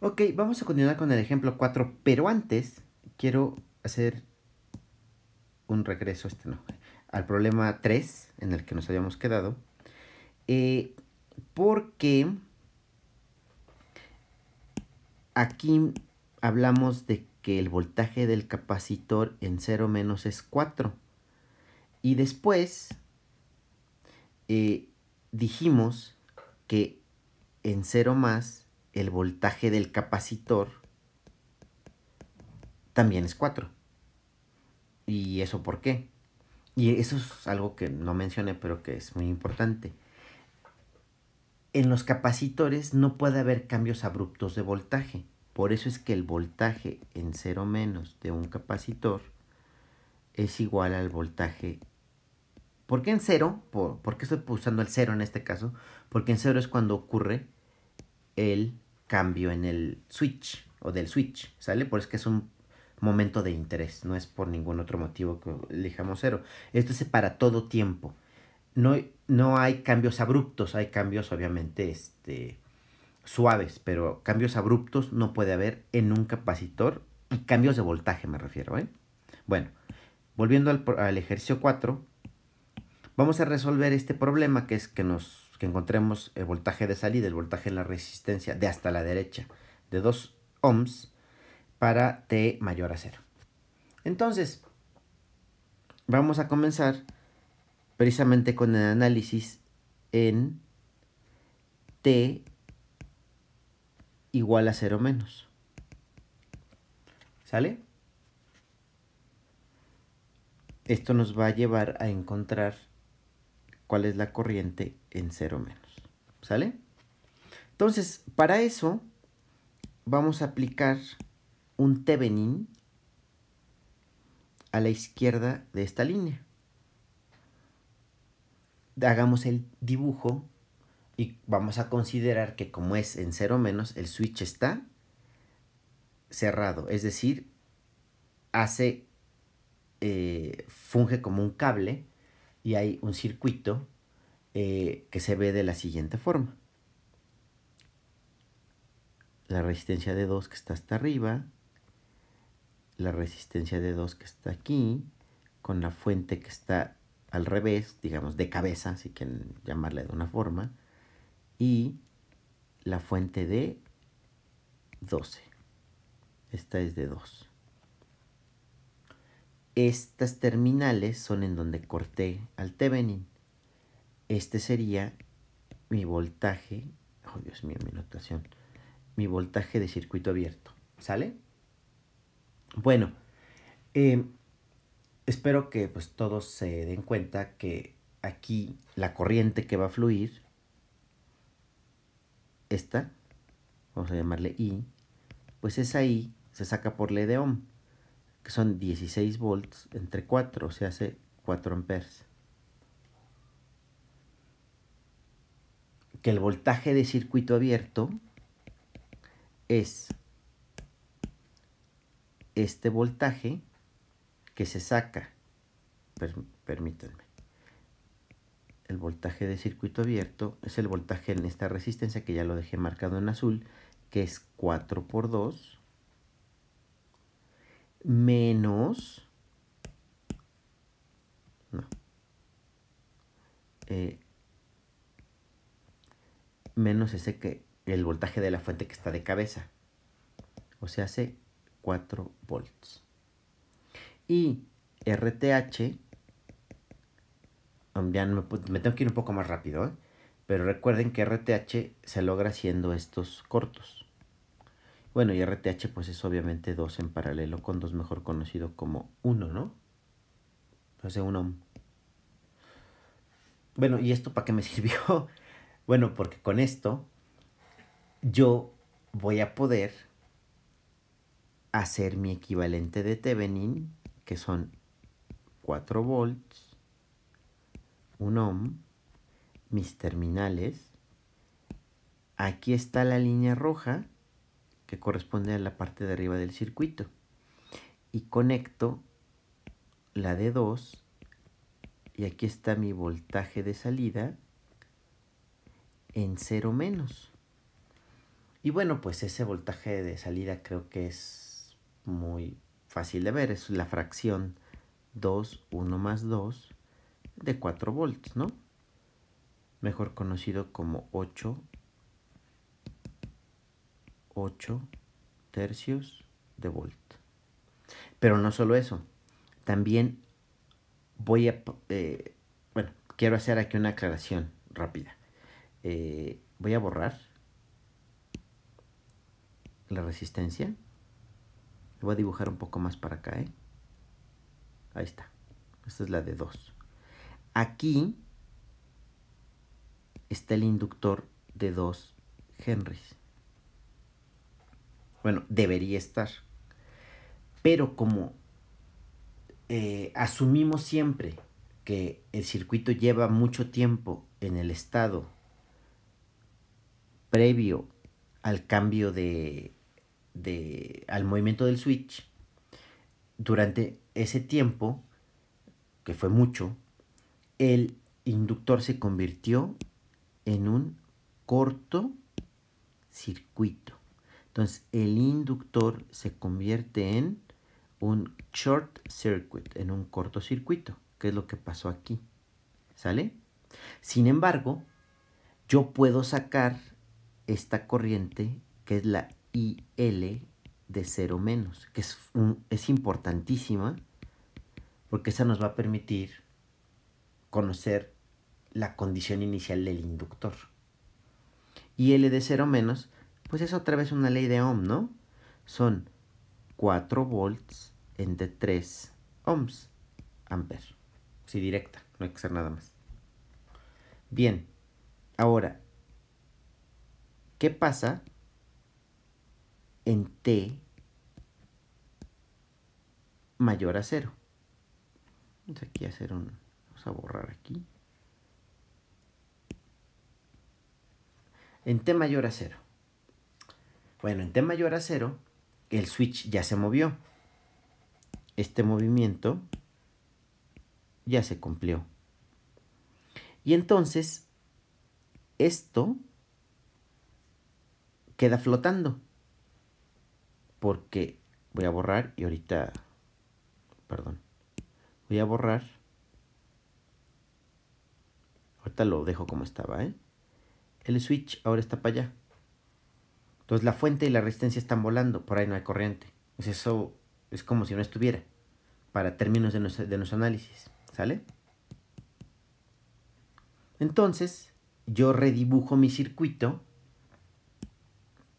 Ok, vamos a continuar con el ejemplo 4, pero antes quiero hacer un regreso este al problema 3 en el que nos habíamos quedado. Eh, porque aquí hablamos de que el voltaje del capacitor en 0 menos es 4. Y después eh, dijimos que en 0 más el voltaje del capacitor también es 4. ¿Y eso por qué? Y eso es algo que no mencioné, pero que es muy importante. En los capacitores no puede haber cambios abruptos de voltaje. Por eso es que el voltaje en 0 menos de un capacitor es igual al voltaje. ¿Por qué en 0? ¿Por, qué estoy usando el 0 en este caso? Porque en 0 es cuando ocurre el cambio en el switch o del switch, ¿sale? Por es que es un momento de interés, no es por ningún otro motivo que elijamos cero. Esto es para todo tiempo. No, no hay cambios abruptos, hay cambios obviamente este, suaves, pero cambios abruptos no puede haber en un capacitor y cambios de voltaje me refiero. ¿eh? Bueno, volviendo al ejercicio 4, vamos a resolver este problema que es que nos que encontremos el voltaje de salida, el voltaje en la resistencia de hasta la derecha de 2 ohms para T mayor a 0. Entonces, vamos a comenzar precisamente con el análisis en T igual a 0 menos. ¿Sale? Esto nos va a llevar a encontrar cuál es la corriente en cero menos. ¿Sale? Entonces, para eso vamos a aplicar un Thevenin a la izquierda de esta línea. Hagamos el dibujo y vamos a considerar que como es en cero menos, el switch está cerrado, es decir, hace, eh, funge como un cable y hay un circuito eh, que se ve de la siguiente forma. La resistencia de 2 que está hasta arriba, la resistencia de 2 que está aquí, con la fuente que está al revés, digamos de cabeza, si quieren llamarla de una forma, y la fuente de 12. Esta es de 2. Estas terminales son en donde corté al Thevenin. Este sería mi voltaje. Oh, Dios mío, mi notación. Mi voltaje de circuito abierto. ¿Sale? Bueno, em, espero que pues todos se den cuenta que aquí la corriente que va a fluir, esta, vamos a llamarle I, pues esa I se saca por ley de Ohm que son 16 volts entre 4, se hace 4 amperes. Que el voltaje de circuito abierto es este voltaje que se saca, permítanme, el voltaje de circuito abierto es el voltaje en esta resistencia que ya lo dejé marcado en azul, que es 4 por 2 menos... Eh, menos ese que el voltaje de la fuente que está de cabeza. O sea, hace 4 volts. Y RTH, um, me, tengo que ir un poco más rápido, ¿eh? pero recuerden que RTH se logra haciendo estos cortos. Bueno, y RTH pues es obviamente 2 en paralelo con 2 mejor conocido como 1, ¿no? Entonces, sea, ohm. Bueno, ¿y esto para qué me sirvió? Bueno, porque con esto yo voy a poder hacer mi equivalente de Thevenin, que son 4 volts, 1 ohm, mis terminales. Aquí está la línea roja que corresponde a la parte de arriba del circuito. Y conecto la de 2 y aquí está mi voltaje de salida en 0 menos. Y bueno, pues ese voltaje de salida creo que es muy fácil de ver. Es la fracción 2, 1 más 2 de 4 volts, ¿no? Mejor conocido como 8 8 tercios de volt. Pero no solo eso, también voy a... Eh, bueno, quiero hacer aquí una aclaración rápida. Eh, voy a borrar la resistencia. voy a dibujar un poco más para acá. ¿eh? Ahí está. Esta es la de 2. Aquí está el inductor de 2 Henrys. Bueno, debería estar. Pero como eh, asumimos siempre que el circuito lleva mucho tiempo en el estado previo al cambio de, de al movimiento del switch, durante ese tiempo, que fue mucho, el inductor se convirtió en un corto circuito. Entonces, el inductor se convierte en un short circuit, en un cortocircuito, que es lo que pasó aquí. ¿Sale? Sin embargo, yo puedo sacar esta corriente, que es la IL de 0 menos, que es, es importantísima, porque esa nos va a permitir conocer la condición inicial del inductor. IL de cero menos pues es otra vez una ley de Ohm, ¿no? Son 4 volts entre 3 ohms, amper. Sí, directa, no hay que hacer nada más. Bien, ahora, ¿qué pasa en T mayor a cero? Vamos aquí a hacer Vamos a borrar aquí. En T mayor a cero. Bueno, en T mayor a cero, el switch ya se movió. Este movimiento ya se cumplió. Y entonces, esto queda flotando. Porque voy a borrar y ahorita, perdón, voy a borrar. Ahorita lo dejo como estaba, ¿eh? El switch ahora está para allá. Entonces la fuente y la resistencia están volando, por ahí no hay corriente. eso es como si no estuviera, para términos de nuestro, análisis, ¿sale? Entonces, yo redibujo mi circuito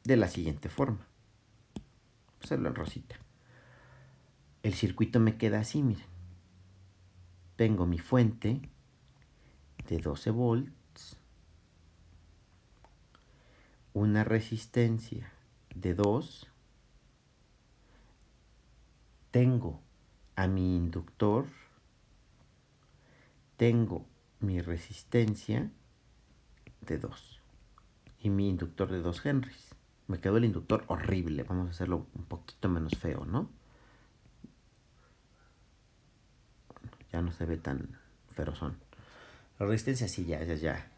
de la siguiente forma. Hacerlo en rosita. El circuito me queda así, miren. Tengo mi fuente de 12 volts una resistencia de 2, tengo a mi inductor, tengo mi resistencia de 2 y mi inductor de 2 henrys. Me quedó el inductor horrible, vamos a hacerlo un poquito menos feo, ¿no? Ya no se ve tan ferozón. La resistencia sí, ya, ya, ya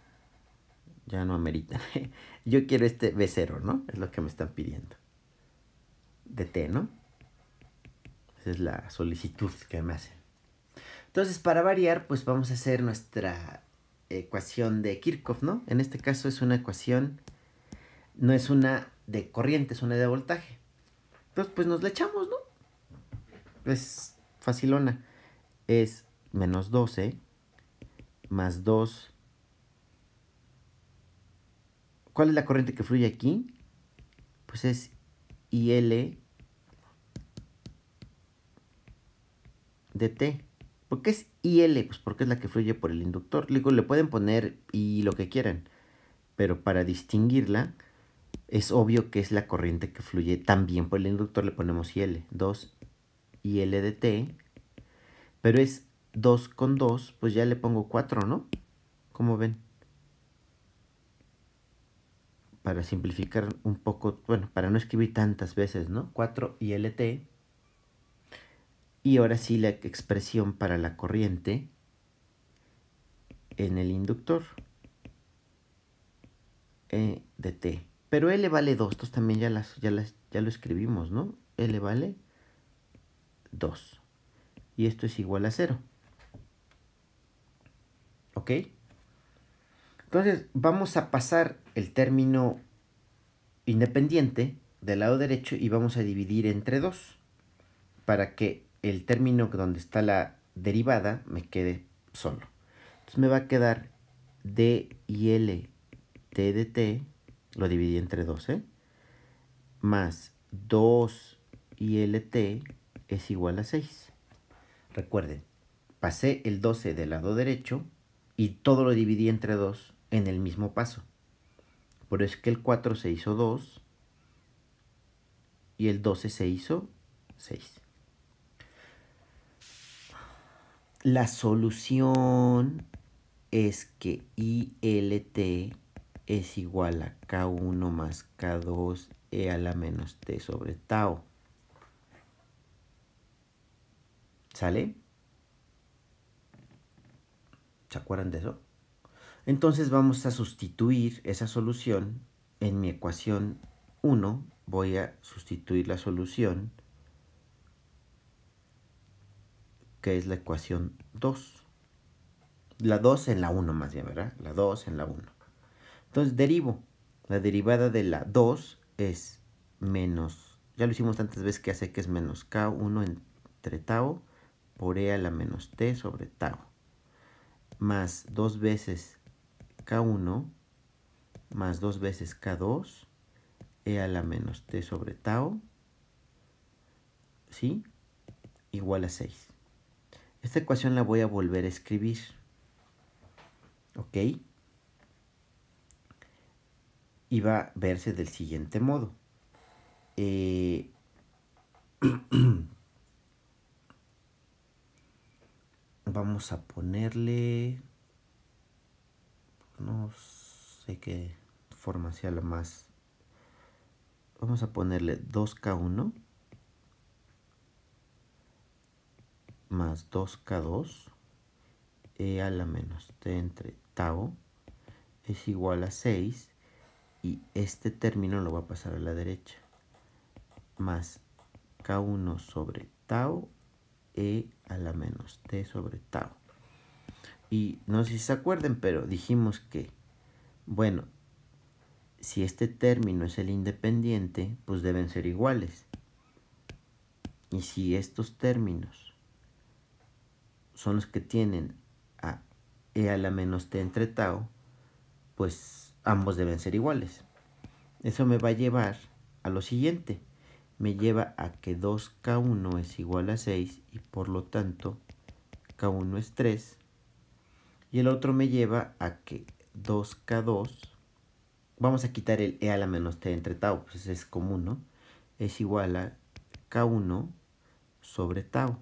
ya no amerita. Yo quiero este B0, ¿no? Es lo que me están pidiendo. De T, ¿no? Esa es la solicitud que me hacen. Entonces, para variar, pues vamos a hacer nuestra ecuación de Kirchhoff, ¿no? En este caso es una ecuación, no es una de corriente, es una de voltaje. Entonces, pues nos la echamos, ¿no? Es facilona. Es menos 12 más 2 ¿Cuál es la corriente que fluye aquí? Pues es IL T. ¿Por qué es IL? Pues porque es la que fluye por el inductor. le pueden poner I lo que quieran, pero para distinguirla es obvio que es la corriente que fluye también por el inductor. Le ponemos IL, 2 IL T. pero es 2 con 2, pues ya le pongo 4, ¿no? Como ven para simplificar un poco, bueno, para no escribir tantas veces, ¿no? 4 y LT. Y ahora sí la expresión para la corriente en el inductor e de T. Pero L vale 2, esto también ya, las, ya, ya lo escribimos, ¿no? L vale 2. Y esto es igual a 0. ¿Ok? Entonces vamos a pasar el término independiente del lado derecho y vamos a dividir entre 2 para que el término donde está la derivada me quede solo. Entonces me va a quedar D y L T de lo dividí entre 12, ¿eh? más 2 y LT es igual a 6. Recuerden, pasé el 12 del lado derecho y todo lo dividí entre 2 en el mismo paso. Por eso es que el 4 se hizo 2 y el 12 se hizo 6. La solución es que ILT es igual a K1 más K2 E a la menos T sobre tau. ¿Sale? ¿Se acuerdan de eso? Entonces vamos a sustituir esa solución en mi ecuación 1. Voy a sustituir la solución que es la ecuación 2. La 2 en la 1 más bien, ¿verdad? La 2 en la 1. Entonces derivo. La derivada de la 2 es menos, ya lo hicimos tantas veces que hace que es menos K1 entre tau por E a la menos T sobre tau. Más dos veces K1 más 2 veces K2 e a la menos t sobre tau, ¿sí? Igual a 6. Esta ecuación la voy a volver a escribir, ¿ok? Y va a verse del siguiente modo. Eh, vamos a ponerle no sé qué forma sea la más... Vamos a ponerle 2K1 más 2K2 E a la menos T entre tau es igual a 6 y este término lo va a pasar a la derecha más K1 sobre tau E a la menos T sobre tau y no sé si se acuerden, pero dijimos que, bueno, si este término es el independiente, pues deben ser iguales. Y si estos términos son los que tienen a e a la menos t entre tau, pues ambos deben ser iguales. Eso me va a llevar a lo siguiente. Me lleva a que 2k1 es igual a 6 y por lo tanto k1 es 3 y el otro me lleva a que 2K2, vamos a quitar el E a la menos T entre tau, pues es común, ¿no? Es igual a K1 sobre tau.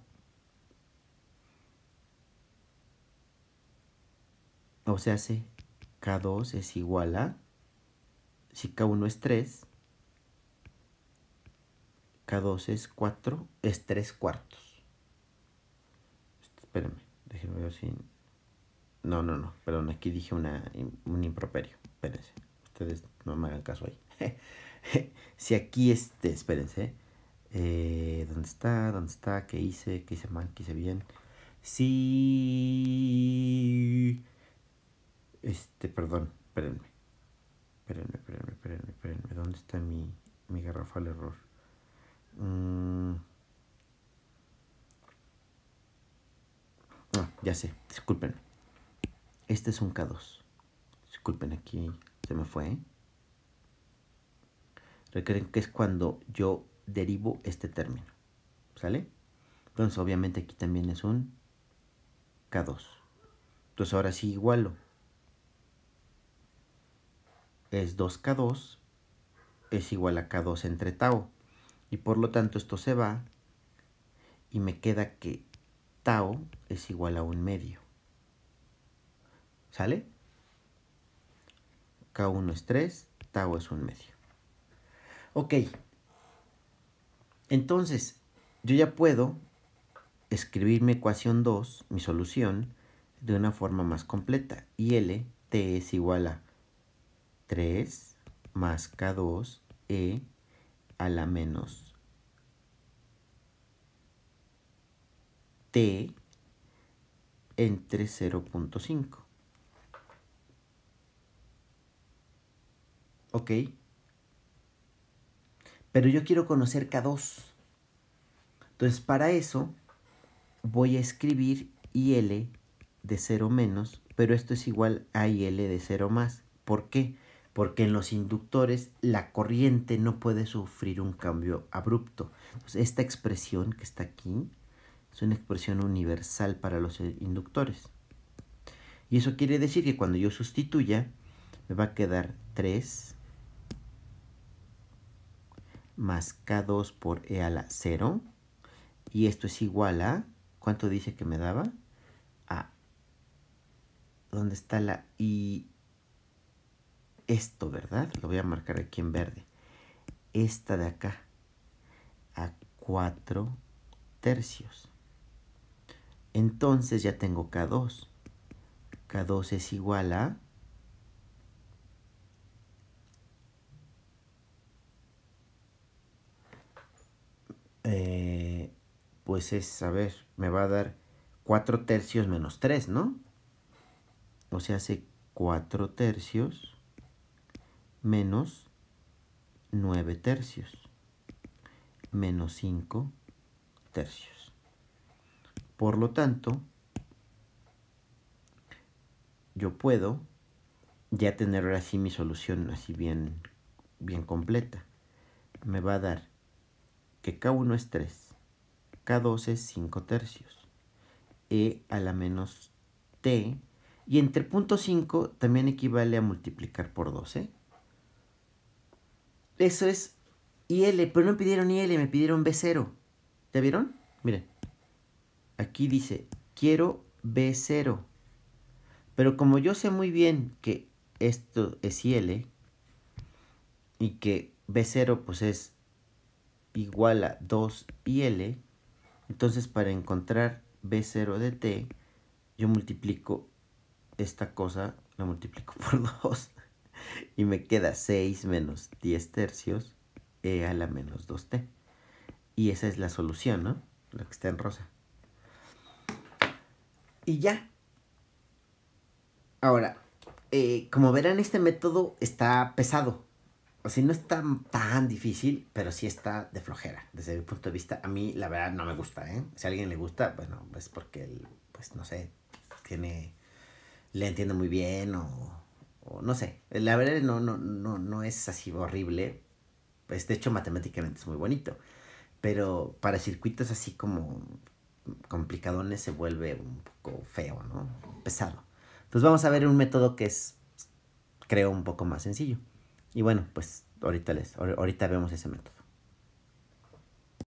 O sea, si K2 es igual a, si K1 es 3, K2 es 4, es 3 cuartos. Espérenme, déjenme ver si no, no, no, perdón, aquí dije una, un improperio. Espérense, ustedes no me hagan caso ahí. si aquí este, espérense. Eh, ¿Dónde está? ¿Dónde está? ¿Qué hice? ¿Qué hice mal? ¿Qué hice bien? Sí. Este, perdón, espérenme. Espérenme, espérenme, espérenme, espérenme. ¿Dónde está mi, garrafa al error? Mm. Ah, ya sé, discúlpenme. Este es un K2. Disculpen, aquí se me fue. ¿eh? Recuerden que es cuando yo derivo este término. ¿Sale? Entonces, obviamente aquí también es un K2. Entonces, ahora sí igualo. Es 2K2 es igual a K2 entre tau. Y por lo tanto esto se va y me queda que tau es igual a un medio. ¿Sale? K1 es 3, tau es un medio. Ok. Entonces, yo ya puedo escribir mi ecuación 2, mi solución, de una forma más completa. Y L, T es igual a 3 más K2 E a la menos T entre 0.5. Ok. Pero yo quiero conocer K2. Entonces, para eso voy a escribir IL de 0 menos, pero esto es igual a IL de 0 más. ¿Por qué? Porque en los inductores la corriente no puede sufrir un cambio abrupto. Entonces, esta expresión que está aquí es una expresión universal para los inductores. Y eso quiere decir que cuando yo sustituya, me va a quedar 3 más K2 por E a la 0. Y esto es igual a, ¿cuánto dice que me daba? A, ¿dónde está la I? Esto, ¿verdad? Lo voy a marcar aquí en verde. Esta de acá, a 4 tercios. Entonces ya tengo K2. K2 es igual a eh, pues es, a ver, me va a dar 4 tercios menos 3, ¿no? O sea, hace 4 tercios menos 9 tercios menos 5 tercios. Por lo tanto, yo puedo ya tener así mi solución así bien, bien completa. Me va a dar que K1 es 3, K2 es 5 tercios, E a la menos T, y entre punto 5 también equivale a multiplicar por 12. ¿eh? Eso es IL, pero no me pidieron IL, me pidieron B0. ¿Ya vieron? Miren, aquí dice, quiero B0. Pero como yo sé muy bien que esto es IL y que B0 pues es igual a 2 y L, entonces para encontrar B0 de T, yo multiplico esta cosa, la multiplico por 2 y me queda 6 menos 10 tercios E a la menos 2T. Y esa es la solución, ¿no? La que está en rosa. Y ya. Ahora, eh, como verán, este método está pesado. O sea, no es tan difícil, pero sí está de flojera. Desde mi punto de vista, a mí la verdad no me gusta, ¿eh? Si a alguien le gusta, bueno, pues porque él, pues no sé, tiene, le entiende muy bien o, o no sé. La verdad no, no, no, no es así horrible. Pues de hecho matemáticamente es muy bonito. Pero para circuitos así como complicadones se vuelve un poco feo, ¿no? Pesado. Entonces vamos a ver un método que es, creo, un poco más sencillo. Y bueno, pues ahorita, les, ahorita vemos ese método.